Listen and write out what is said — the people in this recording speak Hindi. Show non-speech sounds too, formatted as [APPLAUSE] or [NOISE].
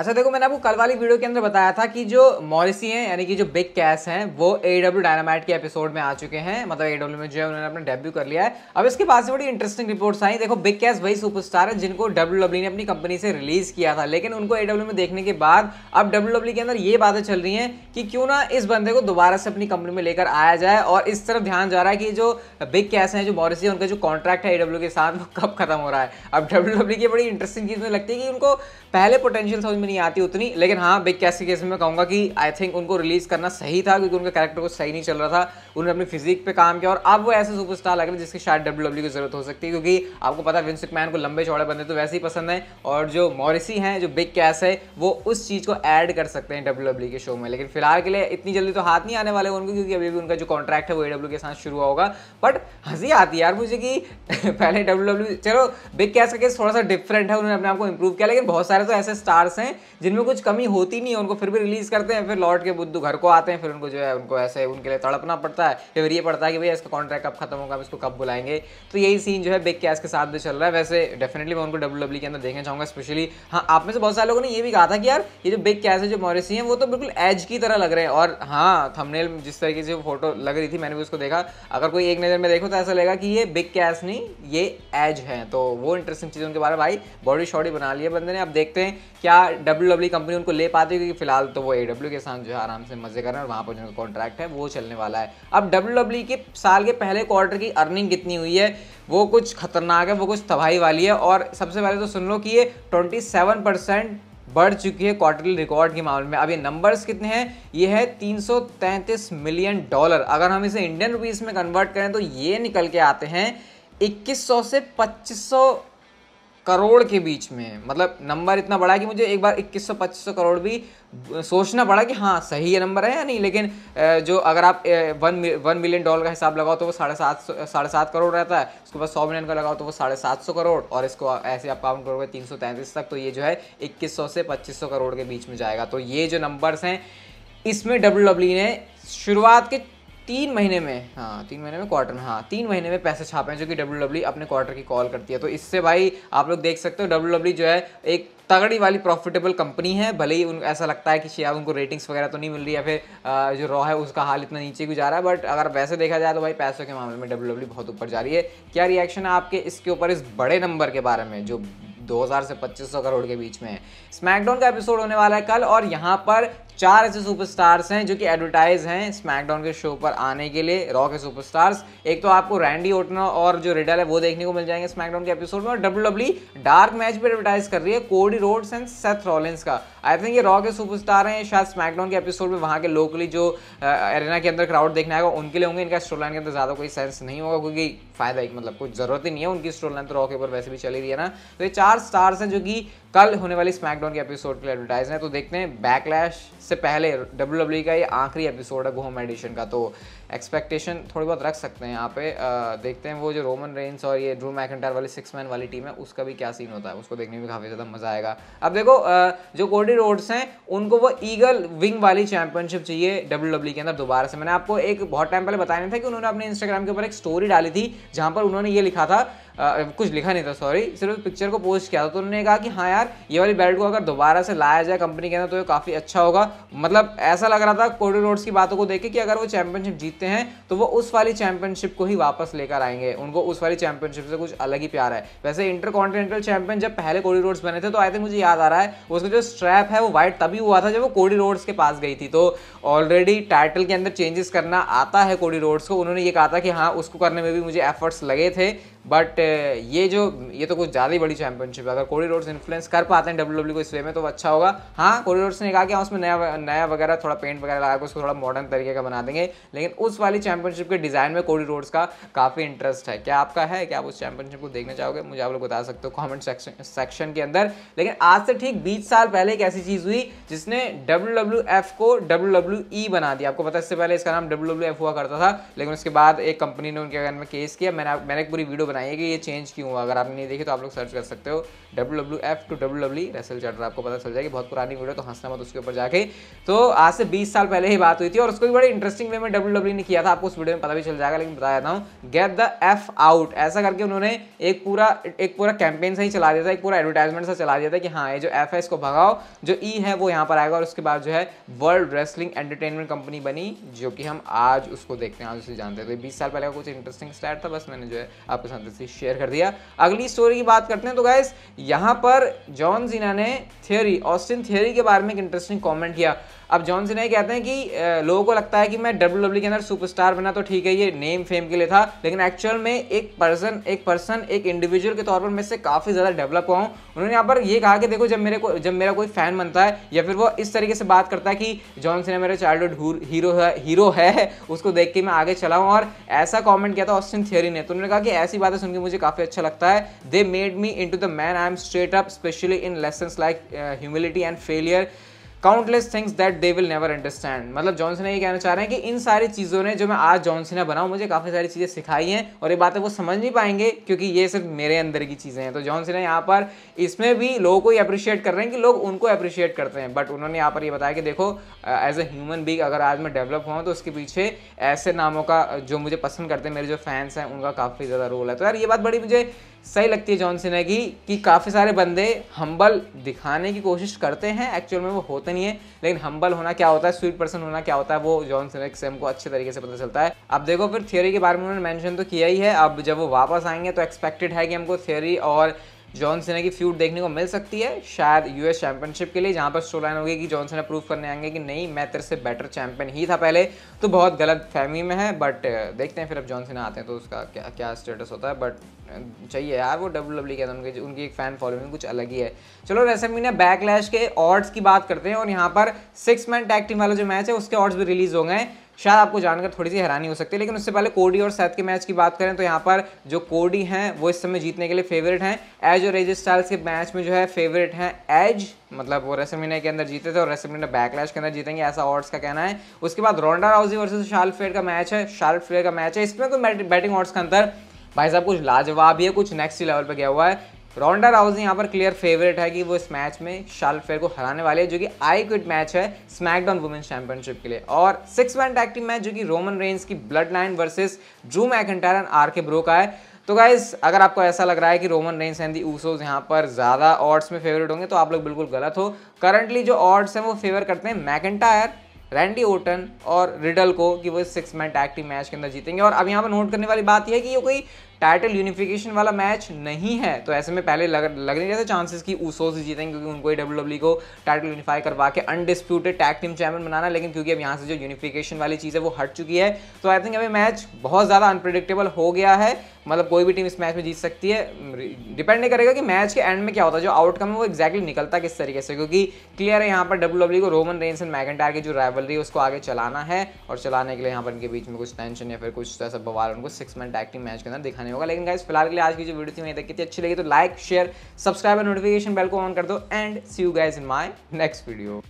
अच्छा देखो मैंने आपको कल वाली वीडियो के अंदर बताया था कि जो मॉरिसी हैं यानी कि जो बिग कैस हैं वो ए डब्ल्यू डायनामाइट के एपिसोड में आ चुके हैं मतलब ए डब्ल्यू e में जो है उन्होंने अपना डेब्यू कर लिया है अब इसके पास से बड़ी इंटरेस्टिंग रिपोर्ट्स आई देखो बिग कैस वही सुपरस्टार है जिनको डब्ल्यू डब्ल्यू e ने अपनी कंपनी से रिलीज किया था लेकिन उनको ए डब्ल्यू e में देखने के बाद अब डब्ल्यू डब्ल्यू के अंदर ये बातें चल रही हैं कि क्यों ना इस बंदे को दोबारा से अपनी कंपनी में लेकर आया जाए और इस तरफ ध्यान जा रहा है कि जो बिग कैस हैं जो मॉरिसी है उनका जो कॉन्ट्रैक्ट है ए डब्ल्यू के साथ वो कब खत्म हो रहा है अब डब्ल्यू डब्ल्यू की बड़ी इंटरेस्टिंग चीज़ में लगती है कि उनको पहले पोटेंशियल में नहीं आती उतनी लेकिन हाँ बिग कैस के केस में कहूँगा कि आई थिंक उनको रिलीज़ करना सही था क्योंकि उनका कैरेक्टर कुछ सही नहीं चल रहा था उन्होंने अपनी फिजिक पे काम किया और अब वो ऐसे सुपरस्टार लग रहे हैं जिसकी शायद डब्ल्यू डब्ल्यू e की जरूरत हो सकती है क्योंकि आपको पता है विंसिक मैन को लंबे चौड़े बंदे तो वैसे ही पसंद है और जो मॉरिसी हैं जो बिग कैस है वो उस चीज़ को ऐड कर सकते हैं डब्ल्यू डब्ल्यू e के शो में लेकिन फिलहाल के लिए इतनी जल्दी तो हाथ नहीं आने वाले उनको क्योंकि अभी भी उनका जो कॉन्ट्रैक्ट है वो ए e के साथ शुरू होगा बट हंसी आती है यार मुझे कि [LAUGHS] पहले डब्ल्यू डब्ल्यू चलो बिग कैस का केस थोड़ा सा डिफरेंट है उन्होंने अपने आपको इंप्रूव किया लेकिन बहुत सारे तो ऐसे स्टार्स हैं जिनमें कुछ कमी होती नहीं है उनको फिर भी रिलीज़ करते हैं फिर लौट के बुद्धू घर को आते हैं फिर उनको जो है उनको ऐसे उनके लिए तड़पना पड़ता है फिर ये पड़ता है कि भैया इसका कॉन्ट्रैक्ट कब खत्म होगा हम इसको कब बुलाएंगे तो यही सीन जो है बिग कैस के साथ भी चल रहा है वैसे डेफिनेटली मैं उनको डब्ल्यू e के अंदर देखना चाहूंगा स्पेशली हाँ आप में से बहुत सारे लोगों ने ये भी कहा था कि यार ये जो बिग कैस है जो मॉरिसी है वो तो बिल्कुल एज की तरह लग रहे हैं और हाँ थमनेल जिस तरीके से फोटो लग रही थी मैंने भी उसको देखा अगर कोई एक नज़र में देखो तो ऐसा लगेगा कि ये बिग कैस नहीं ये एज है तो वो इंटरेस्टिंग चीज़ उनके बारे में भाई बॉडी शॉडी बना लिया बंदे ने अब देखते हैं क्या डब्ल्यू डब्ल्यू कंपनी उनको ले पाती है क्योंकि फिलहाल तो वो ए डब्ल्यू के साथ जो है आराम से मजे कर रहे हैं और वहाँ पर जो उनका कॉन्ट्रैक्ट है वो चलने वाला है अब डब्ल्यू डब्ल्यू e के साल के पहले क्वार्टर की अर्निंग कितनी हुई है वो कुछ खतरनाक है वो कुछ तबाही वाली है और सबसे पहले तो सुन लो कि ये ट्वेंटी सेवन परसेंट बढ़ चुकी है क्वार्टरली रिकॉर्ड के मामले में अब ये नंबर्स कितने हैं ये है 333 मिलियन डॉलर अगर हम इसे इंडियन रुपीस में कन्वर्ट करें तो ये निकल के आते हैं 2100 से 2500 करोड़ के बीच में मतलब नंबर इतना बड़ा कि मुझे एक बार इक्कीस सौ पच्चीस सौ करोड़ भी सोचना पड़ा कि हाँ सही है नंबर है या नहीं लेकिन जो अगर आप वन वन मिलियन डॉलर का हिसाब लगाओ तो वो साढ़े सात सौ साढ़े सात करोड़ रहता है उसके बाद सौ मिलियन का लगाओ तो वो साढ़े सात सौ करोड़ और इसको ऐसे आप काउंट करोगे तीन सौ तैंतीस तक तो ये जो है इक्कीस सौ से पच्चीस सौ करोड़ के बीच में जाएगा तो ये जो नंबर्स हैं इसमें डब्ल्यू डब्ल्यू e ने शुरुआत के तीन महीने में हाँ तीन महीने में क्वार्टर में हाँ तीन महीने में पैसे छापे हैं जो कि डब्ल्यू डब्ल्यू e अपने क्वार्टर की कॉल करती है तो इससे भाई आप लोग देख सकते हो डब्ल्यू डब्ल्यू e जो है एक तगड़ी वाली प्रॉफिटेबल कंपनी है भले ही उन ऐसा लगता है कि शेयर उनको रेटिंग्स वगैरह तो नहीं मिल रही है फिर जो रॉ है उसका हाल इतना नीचे जा रहा है बट अगर वैसे देखा जाए तो भाई पैसों के मामले में डब्ल्यू डब्ल्यू e बहुत ऊपर जा रही है क्या रिएक्शन है आपके इसके ऊपर इस बड़े नंबर के बारे में जो 2000 से 2500 करोड़ के बीच में है स्मैकडाउन का एपिसोड होने वाला है कल और यहाँ पर चार ऐसे सुपरस्टार्स हैं जो कि एडवर्टाइज हैं स्मैकडाउन के शो पर आने के लिए रॉ के सुपरस्टार्स एक तो आपको रैंडी ओटना और जो रिडल है वो देखने को मिल जाएंगे स्मैकडाउन के एपिसोड में और डब्ल्यू डब्ल्यू डार्क मैच भी एडवर्टाइज कर रही है Cody Rhodes and Seth Rollins का आई थिंक ये रॉ के सुपरस्टार हैं शायद स्मैकडाउन के एपिसोड में वहाँ के लोकली जो एरिना के अंदर क्राउड देखने आएगा उनके लिए होंगे इनका स्टोर के अंदर ज़्यादा कोई सेंस नहीं होगा क्योंकि फायदा एक मतलब कुछ ज़रूरत ही नहीं है उनकी स्टोर तो रॉ के ऊपर वैसे भी चली रही है ना तो ये चार स्टार्स हैं जो कि कल होने वाली स्मैकडाउन के एपिसोड के लिए एडवर्टाइज है तो देखते हैं बैकलैश से पहले डब्ल्यू e का ये आखिरी एपिसोड है गोहम एडिशन का तो एक्सपेक्टेशन थोड़ी बहुत रख सकते हैं यहाँ पे आ, देखते हैं वो जो रोमन रेंस और ये ड्रू मैकेंटायर वाली सिक्स मैन वाली टीम है उसका भी क्या सीन होता है उसको देखने में काफ़ी ज़्यादा मज़ा आएगा अब देखो आ, जो कोडी रोड्स हैं उनको वो ईगल विंग वाली चैंपियनशिप चाहिए डब्ल्यू डब्ल्यू e के अंदर दोबारा से मैंने आपको एक बहुत टाइम पहले बताया नहीं था कि उन्होंने अपने इंस्टाग्राम के ऊपर एक स्टोरी डाली थी जहाँ पर उन्होंने ये लिखा था आ, कुछ लिखा नहीं था सॉरी सिर्फ पिक्चर को पोस्ट किया था तो उन्होंने कहा कि हाँ यार ये वाली बेल्ट को अगर दोबारा से लाया जाए कंपनी के अंदर तो ये काफ़ी अच्छा होगा मतलब ऐसा लग रहा था कोडी रोड्स की बातों को देख के कि अगर वो चैंपियनशिप जीत जीतते हैं तो वो उस वाली चैंपियनशिप को ही वापस लेकर आएंगे उनको उस वाली चैंपियनशिप से कुछ अलग ही प्यार है वैसे इंटर कॉन्टिनेंटल चैंपियन जब पहले कोडी रोड्स बने थे तो आई थिंक मुझे याद आ रहा है उसका जो स्ट्रैप है वो वाइट तभी हुआ था जब वो कोडी रोड्स के पास गई थी तो ऑलरेडी टाइटल के अंदर चेंजेस करना आता है कोडी रोड्स को उन्होंने ये कहा था कि हाँ उसको करने में भी मुझे एफर्ट्स लगे थे बट uh, ये जो ये तो कुछ ज़्यादा ही बड़ी चैंपियनशिप है अगर कोडी रोड्स इन्फ्लुएंस कर पाते हैं डब्ल्यू डब्ल्यू e को इस वे में तो अच्छा होगा हाँ कोडी रोड्स ने कहा कि हाँ उसमें नया नया वगैरह थोड़ा पेंट वगैरह लगा के उसको थोड़ा मॉडर्न तरीके का बना देंगे लेकिन उस वाली चैंपियनशिप के डिज़ाइन में कोडी रोड्स का काफ़ी इंटरेस्ट है क्या आपका है क्या आप उस चैंपियनशिप को देखना चाहोगे मुझे आप लोग बता सकते हो कॉमेंट सेक्शन सेक्शन के अंदर लेकिन आज से ठीक बीस साल पहले एक ऐसी चीज़ हुई जिसने डब्ल्यू डब्ल्यू एफ को डब्ल्यू डब्ल्यू ई बना दिया आपको पता इससे पहले इसका नाम डब्ल्यू डब्ल्यू एफ हुआ करता था लेकिन उसके बाद एक कंपनी ने उनके अगर में केस किया मैंने मैंने एक पूरी वीडियो बनाई है कि ये चेंज क्यों हुआ अगर आपने नहीं देखे तो आप लोग सर्च कर सकते हो W W F to W W wrestle chatter आपको पता चल जाएगी बहुत पुरानी वीडियो तो हंसना मत उसके ऊपर जाके तो आज से बीस साल पहले ही बात हुई थी और उसको भी बड़े इंटरेस्टिंग वे में डब्ल्यू डब्ल्यू e ने किया था आपको उस वीडियो में पता भी चल जाएगा लेकिन बताया था गेट द एफ आउट ऐसा करके उन्होंने एक पूरा एक पूरा कैंपेन से ही चला दिया था एक पूरा एडवर्टाइजमेंट से चला दिया था कि हाँ ये जो एफ है इसको भगाओ जो ई e है वो यहाँ पर आएगा और उसके बाद जो है वर्ल्ड रेसलिंग एंटरटेनमेंट कंपनी बनी जो कि हम आज उसको देखते हैं आज उसे जानते हैं तो बीस साल पहले का कुछ इंटरेस्टिंग स्टार्ट था बस मैंने जो है आपके साथ ज्यादा से शेयर कर दिया अगली स्टोरी की बात करते हैं तो गाइस यहाँ पर जॉन जीना ने थियोरी ऑस्टिन थियोरी के बारे में एक इंटरेस्टिंग कॉमेंट किया अब जॉन सिन्हा कहते हैं कि लोगों को लगता है कि मैं डब्ल्यू डब्ल्यू e के अंदर सुपरस्टार बना तो ठीक है ये नेम फेम के लिए था लेकिन एक्चुअल में एक पर्सन एक पर्सन एक इंडिविजुअल के तौर पर मैं से काफ़ी ज़्यादा डेवलप हुआ हूँ उन्होंने यहाँ पर ये कहा कि देखो जब मेरे को जब मेरा कोई फ़ैन बनता है या फिर वो इस तरीके से बात करता है कि जॉन सिन्हा मेरा हुड हीरो है हीरो है उसको देख के मैं आगे चला हूँ और ऐसा कॉमेंट किया था ऑस्टिन थियरी ने तो उन्होंने कहा कि ऐसी बातें सुन के मुझे काफ़ी अच्छा लगता है they made me into the man I am straight up specially in lesson like humility and failure countless things that they will never understand मतलब जॉनसन ये कहना चाह रहे हैं कि इन सारी चीज़ों ने जो मैं आज जॉनसन बनाऊँ मुझे काफ़ी सारी चीज़ें सिखाई हैं और ये बातें वो समझ नहीं पाएंगे क्योंकि ये सिर्फ मेरे अंदर की चीज़ें हैं तो जॉनसन यहाँ पर इसमें भी लोगों को ही अप्रिशिएट कर रहे हैं कि लोग उनको अप्रिशिएट करते हैं बट उन्होंने यहाँ पर ये बताया कि देखो एज ए ह्यूमन बींग अगर आज मैं डेवलप हुआ तो उसके पीछे ऐसे नामों का जो मुझे पसंद करते हैं मेरे जो फैंस हैं उनका काफ़ी ज़्यादा रोल है तो यार ये बात बड़ी मुझे सही लगती है जॉन सिन्हा की कि काफ़ी सारे बंदे हम्बल दिखाने की कोशिश करते हैं एक्चुअल में वो होते नहीं है लेकिन हम्बल होना क्या होता है स्वीट पर्सन होना क्या होता है वो जॉन सिन्हा से हमको अच्छे तरीके से पता चलता है अब देखो फिर थियोरी के बारे में उन्होंने मैंशन तो किया ही है अब जब वो वापस आएंगे तो एक्सपेक्टेड है कि हमको थियोरी और जॉन सिना की फ्यूड देखने को मिल सकती है शायद यूएस चैंपियनशिप के लिए जहाँ पर स्टोलाइन होगी कि जॉन सिना प्रूव करने आएंगे कि नहीं मैं तेरे से बेटर चैंपियन ही था पहले तो बहुत गलत फहमी में है बट uh, देखते हैं फिर अब जॉन सिना आते हैं तो उसका क्या क्या स्टेटस होता है बट uh, चाहिए यार वो डब्ल्यू डब्ल्यू e के उनकी उनकी एक फ़ैन फॉलोइंग कुछ अलग ही है चलो रेसलमीना बैकलैश के ऑर्ड्स की बात करते हैं और यहाँ पर सिक्स मैन टैग टीम वाला जो मैच है उसके ऑर्ड्स भी रिलीज़ हो गए शायद आपको जानकर थोड़ी सी हैरानी हो सकती है लेकिन उससे पहले कोडी और सैद के मैच की बात करें तो यहाँ पर जो कोडी हैं वो इस समय जीतने के लिए फेवरेट हैं एज और एज स्टाइल्स के मैच में जो है फेवरेट हैं एज मतलब वो रेसलमीना के अंदर जीते थे और रेसलमीना बैकलैश के अंदर जीतेंगे ऐसा ऑर्ड्स का कहना है उसके बाद Ronda Rousey versus Charlotte Flair का मैच है शार्ल फेयर का मैच है इसमें कोई बैटिंग ऑर्ड्स का अंतर भाई साहब कुछ लाजवाब ही है कुछ नेक्स्ट लेवल पर गया हुआ है रोंडा हाउस यहाँ पर क्लियर फेवरेट है कि वो इस मैच में शाल फेयर को हराने वाले हैं जो कि आई क्विट मैच है स्मैकडाउन वुमेन चैंपियनशिप के लिए और सिक्स वन टैक्टिव मैच जो कि रोमन रेंज की ब्लड लाइन वर्सेज जू McIntyre and R K bro का है तो गाइज अगर आपको ऐसा लग रहा है कि Roman Reigns and the Usos यहाँ पर ज़्यादा ऑर्ड्स में फेवरेट होंगे तो आप लोग बिल्कुल गलत हो करंटली जो ऑर्ड्स हैं वो फेवर करते हैं मैकेंटायर रैंडी ओटन और रिडल को कि वो सिक्स मैन टैक्टिव मैच के अंदर जीतेंगे और अब यहाँ पर नोट करने वाली बात यह है कि ये कोई टाइटल यूनिफिकेशन वाला मैच नहीं है तो ऐसे में पहले लग लग नहीं रहे चांसेस की ऊसो से जीतेंगे क्योंकि उनको डब्ल्यू डब्ल्यू e को टाइटल यूनिफाई करवा के अनडिस्प्यूटेड टैग टीम चैंपियन बनाना लेकिन क्योंकि अब यहाँ से जो यूनिफिकेशन वाली चीज़ है वो हट चुकी है तो आई थिंक अभी मैच बहुत ज़्यादा अनप्रडिक्टेबल हो गया है मतलब कोई भी टीम इस मैच में जीत सकती है डिपेंड नहीं करेगा कि मैच के एंड में क्या होता है जो आउटकम है वो एक्जैक्टली निकलता किस तरीके से क्योंकि क्लियर है यहाँ पर डब्ल्यू डब्ल्यू e को रोमन रेंस एंड मैगनटायर की जो राइवलरी है उसको आगे चलाना है और चलाने के लिए यहाँ पर इनके बीच में कुछ टेंशन या फिर कुछ ऐसा बवाल उनको सिक्स मैन टैक्टिंग मैच के अंदर दिखाने नहीं होगा लेकिन गाइज फिलहाल के लिए आज की जो वीडियो थी वहीं तक कितनी अच्छी लगी तो लाइक शेयर सब्सक्राइब और नोटिफिकेशन बेल को ऑन कर दो and see you guys in my next video